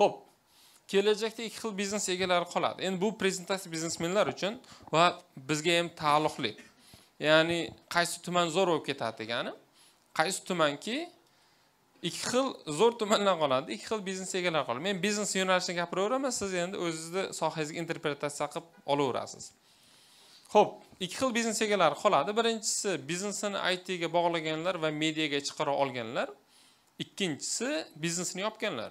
ho'p kelajakda ikki xil biznes egalari qoladi endi bu prezentatsiya biznesmenlar uchun va bizga ham taalluqli ya'ni qaysi tuman zo'r bo'lib ketadi degani qaysi tumanki ikki xil zo'r tumanlar qoladi ikki xil biznes egalari qoladi men biznes yo'nalishini gapiraveraman siz endi o'zingizni sohangizga interpretatsiya qilib olaverasiz ho'p ikki xil biznes egalari qoladi birinchisi biznesini itga bog'laganlar va mediaga chiqara olganlar ikkinchisi biznesini yopganlar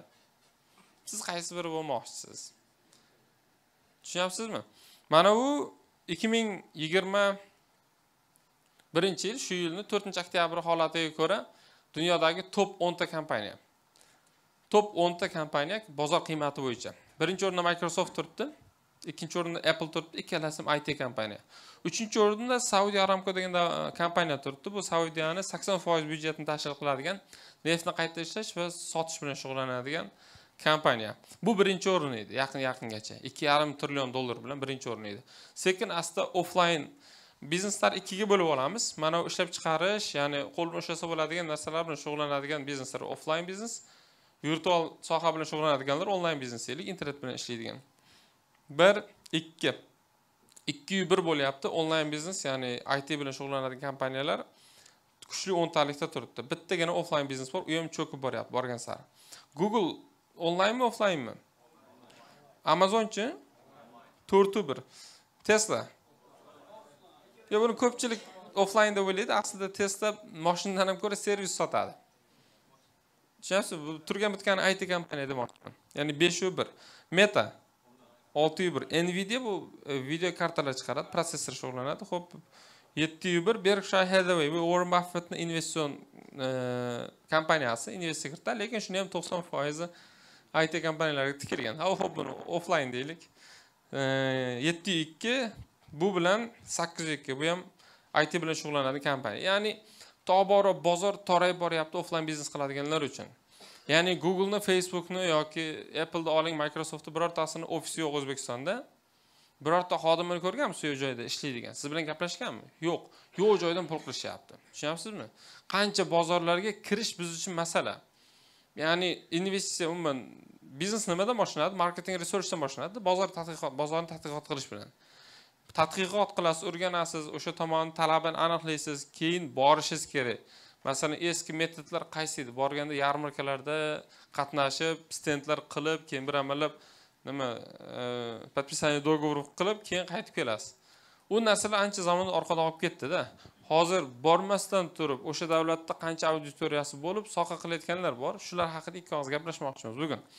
siz qaysi biri bo'lmoqchisiz tushunyapsizmi mana bu birinchi yil shu yilni 4 oktyabr holatiga ko'ra dunyodagi top 10 ta kompaniya top 10 ta kompaniya bozor qiymati bo'yicha birinchi o'rinda microsoft turibdi ikkinchi o'rinda apple turibdi ikkalasi ham it kompaniya uchinchi o'rinda saudi aramco degan kompaniya turibdi bu saudiyani sakson foiz byudjetini tashkil qiladigan neftni qayta ishlash va sotish bilan shug'ullanadigan kompaniya bu birinchi o'rin edi yaqin yaqingacha ikki yarim trillion dollar bilan birinchi o'rin edi sekin asta offline bizneslar ikkiga bo'lib olamiz mana bu ishlab chiqarish ya'ni qo'l bilan ushlasa bo'ladigan narsalar bilan shug'ullanadigan bizneslar offline biznes virtual soha bilan shug'ullanadiganlar onlayn biznes deylik internet bilan ishlaydigan bir ikki ikkiyu bir bo'lyapti onlayn biznes ya'ni it bilan shug'ullanadigan kompaniyalar kuchli o'ntalikda turibdi bittagina offlayn biznes bor u ham cho'kib boryapti borgan sari google onlayn mı offlayn mı? Amazon için? Turtu bir. Tesla. Ya bunu köpçülük offlayn da böyleydi. Aslında Tesla maşından hem göre servis satadı. Şimdi bu Turgen Bütkan IT kampanyada maşından. Yani 5 bir. Meta. 6 bir. Nvidia bu e, video kartalar çıkardı. Prosesör şoğlanadı. Hop. 7 bir. Berkshire Hathaway. Bu Warren Buffett'ın investisyon e, kampanyası. Investisyon kartalar. Lekin şunu hem 90 faizi IT kompaniyalarga tikilgan. Hop buni offline deylik. 7.2 bu bilan 802 bu ham IT bilan shug'ullanadi kompaniya. Ya'ni tobora bozor torayib boryapti offline biznes qiladiganlar uchun. Ya'ni Google'ni, Facebook'ni yoki Apple'ni oling, Microsoft'ni birortasini ofisi yo'q O'zbekistonda. Birorta xodimini ko'rganmisiz u joyda ishlaydigan? Siz bilan gaplashganmi? Yo'q. Yo'q joydan pul qilishyapti. Tushunyapsizmi? Qancha bozorlarga kirish biz uchun masala. ya'ni investitsiya umuman biznes nimadan boshlanadi marketing resursdan boshlanadi bozor tadqiqot bozorni tadqiqot qilish bilan tadqiqot qilasiz o'rganasiz o'sha tomonni talabini aniqlaysiz keyin borishingiz kerak masalan eski metodlar qaysi edi borganda yarmarkalarda qatnashib stendlar qilib keyin bir amallab nima e, подписание договоров qilib keyin qaytib kelasiz u narsalar ancha zamon orqada qolib ketdida hozir bormasdan turib o'sha davlatda qancha auditoriyasi bo'lib soqa qilayotganlar bor shular haqida og'iz gaplashmoqchimiz bugun